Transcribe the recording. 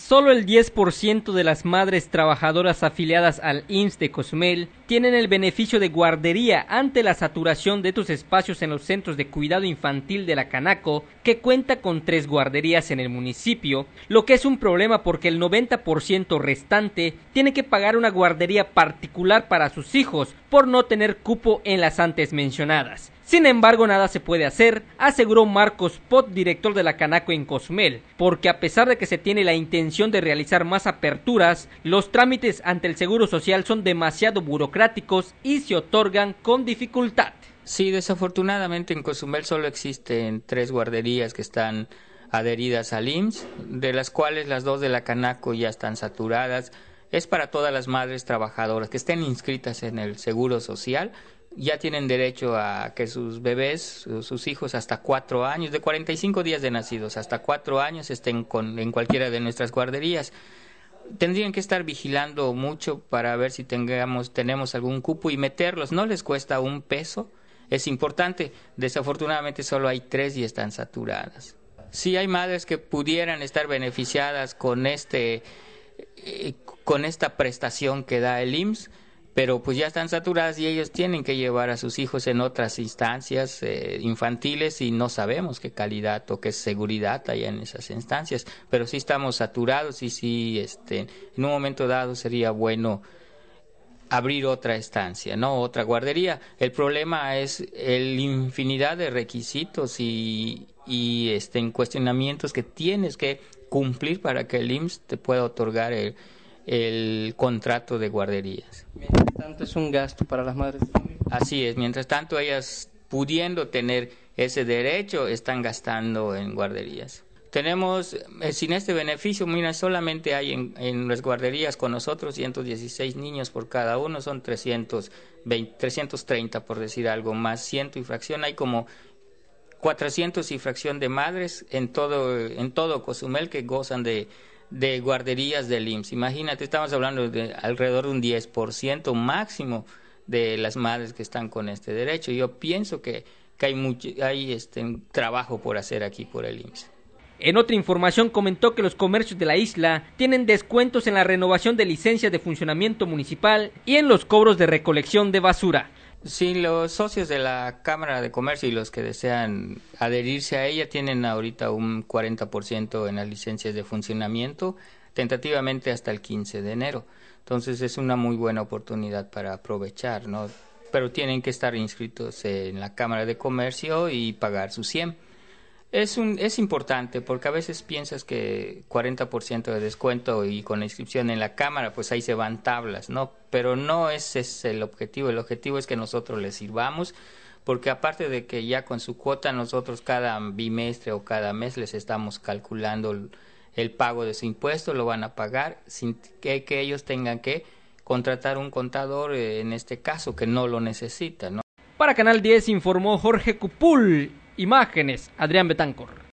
Solo el 10% de las madres trabajadoras afiliadas al IMSS de Cozumel tienen el beneficio de guardería ante la saturación de tus espacios en los centros de cuidado infantil de la Canaco, que cuenta con tres guarderías en el municipio, lo que es un problema porque el 90% restante tiene que pagar una guardería particular para sus hijos por no tener cupo en las antes mencionadas. Sin embargo, nada se puede hacer, aseguró Marcos Pot, director de la Canaco en Cosmel, porque a pesar de que se tiene la intención de realizar más aperturas, los trámites ante el Seguro Social son demasiado burocráticos y se otorgan con dificultad. Sí, desafortunadamente en Cozumel solo existen tres guarderías que están adheridas al IMSS, de las cuales las dos de la Canaco ya están saturadas. Es para todas las madres trabajadoras que estén inscritas en el Seguro Social. Ya tienen derecho a que sus bebés, sus hijos hasta cuatro años, de 45 días de nacidos hasta cuatro años, estén con, en cualquiera de nuestras guarderías tendrían que estar vigilando mucho para ver si tengamos, tenemos algún cupo y meterlos. No les cuesta un peso, es importante. Desafortunadamente solo hay tres y están saturadas. Si hay madres que pudieran estar beneficiadas con, este, eh, con esta prestación que da el IMSS, pero pues ya están saturadas y ellos tienen que llevar a sus hijos en otras instancias eh, infantiles y no sabemos qué calidad o qué seguridad hay en esas instancias, pero sí estamos saturados y sí este en un momento dado sería bueno abrir otra estancia, no otra guardería. El problema es el infinidad de requisitos y, y este cuestionamientos que tienes que cumplir para que el IMSS te pueda otorgar el, el contrato de guarderías. Mientras tanto es un gasto para las madres. Así es, mientras tanto ellas pudiendo tener ese derecho están gastando en guarderías. Tenemos, eh, sin este beneficio, mira, solamente hay en, las guarderías con nosotros 116 niños por cada uno, son 330 por decir algo, más ciento y fracción, hay como 400 y fracción de madres en todo, en todo Cozumel que gozan de, de guarderías del IMSS. Imagínate, estamos hablando de alrededor de un 10% máximo de las madres que están con este derecho. Yo pienso que, que hay, mucho, hay este, trabajo por hacer aquí por el IMSS. En otra información comentó que los comercios de la isla tienen descuentos en la renovación de licencias de funcionamiento municipal y en los cobros de recolección de basura. Sí, los socios de la Cámara de Comercio y los que desean adherirse a ella tienen ahorita un 40% en las licencias de funcionamiento, tentativamente hasta el 15 de enero. Entonces es una muy buena oportunidad para aprovechar, ¿no? Pero tienen que estar inscritos en la Cámara de Comercio y pagar su 100. Es, un, es importante porque a veces piensas que 40% de descuento y con inscripción en la cámara, pues ahí se van tablas, ¿no? Pero no ese es el objetivo, el objetivo es que nosotros les sirvamos porque aparte de que ya con su cuota nosotros cada bimestre o cada mes les estamos calculando el, pago de su impuesto, lo van a pagar sin que, que ellos tengan que contratar un contador eh, en este caso que no lo necesita, ¿no? Para Canal 10 informó Jorge Cupul Imágenes, Adrián Betancor.